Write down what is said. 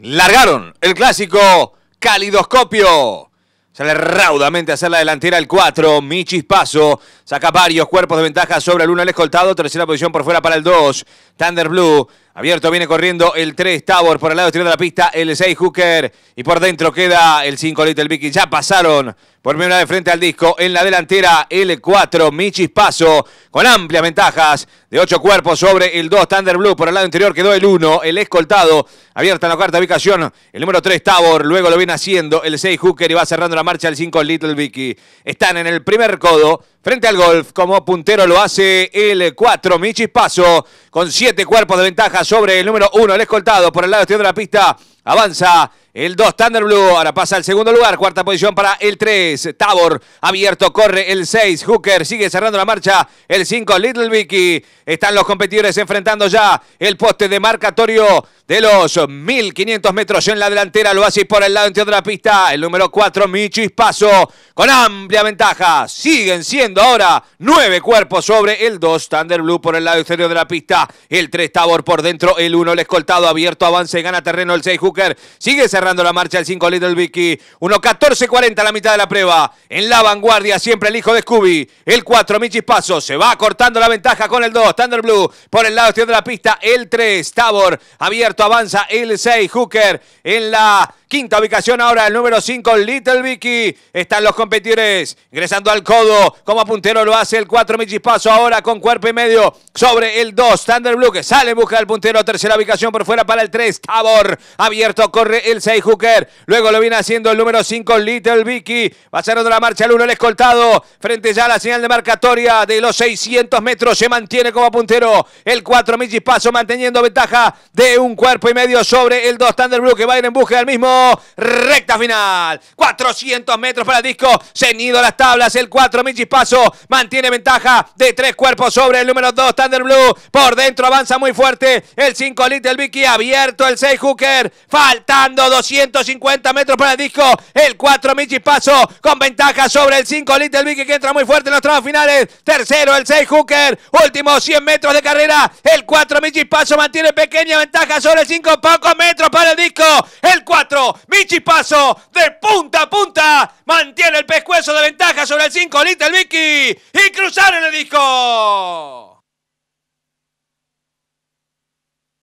Largaron el clásico calidoscopio. Sale raudamente a hacer la delantera el 4. Michis Paso saca varios cuerpos de ventaja sobre el 1 el escoltado. Tercera posición por fuera para el 2. Thunder Blue Abierto viene corriendo el 3 Tabor por el lado exterior de la pista, el 6 Hooker y por dentro queda el 5 Little Vicky. Ya pasaron por primera de frente al disco en la delantera el 4 Michis Paso con amplias ventajas de 8 cuerpos sobre el 2 Thunder Blue. Por el lado interior quedó el 1, el escoltado. Abierta en la cuarta ubicación el número 3 Tabor, luego lo viene haciendo el 6 Hooker y va cerrando la marcha el 5 Little Vicky. Están en el primer codo Frente al golf, como puntero lo hace el 4, Michis Paso, con 7 cuerpos de ventaja sobre el número 1, el escoltado por el lado exterior de la pista. Avanza el 2, Thunder Blue. Ahora pasa al segundo lugar. Cuarta posición para el 3, Tabor. Abierto, corre el 6. Hooker sigue cerrando la marcha. El 5, Little Vicky. Están los competidores enfrentando ya el poste de marcatorio de los 1500 metros en la delantera. Lo hace por el lado interior de la pista. El número 4, Michis Paso. Con amplia ventaja. Siguen siendo ahora 9 cuerpos sobre el 2, Thunder Blue por el lado exterior de la pista. El 3, Tabor por dentro. El 1, el escoltado abierto. Avance, gana terreno el 6, Hooker Sigue cerrando la marcha el 5 Little Vicky. 1.14.40 la mitad de la prueba. En la vanguardia siempre el hijo de Scooby. El 4, Michi Paso. Se va cortando la ventaja con el 2. Thunder Blue por el lado exterior de la pista. El 3, Tabor. Abierto avanza el 6, Hooker. En la Quinta ubicación ahora el número 5, Little Vicky. Están los competidores ingresando al codo. Como puntero lo hace el 4 Paso. ahora con cuerpo y medio sobre el 2. Thunder Blue que sale, busca el puntero. Tercera ubicación por fuera para el 3. Tabor abierto, corre el 6 Hooker. Luego lo viene haciendo el número 5, Little Vicky. Va a la marcha al 1, el escoltado. Frente ya a la señal de marcatoria de los 600 metros. Se mantiene como puntero el 4 Paso. manteniendo ventaja de un cuerpo y medio sobre el 2. Thunder Blue que va a ir en busca al mismo. Recta final. 400 metros para el disco. Ceñido las tablas. El 4 Michi Paso mantiene ventaja de tres cuerpos sobre el número 2 Thunder Blue. Por dentro avanza muy fuerte. El 5 Little Vicky abierto. El 6 Hooker. Faltando 250 metros para el disco. El 4 Michi Paso con ventaja sobre el 5 Little Vicky que entra muy fuerte en los tramos finales. Tercero el 6 Hooker. Último 100 metros de carrera. El 4 Michi Paso mantiene pequeña ventaja sobre el 5. Pocos metros para el disco. El 4 Michi Paso, de punta a punta, mantiene el pescuezo de ventaja sobre el 5, Little Vicky, y cruzaron el disco.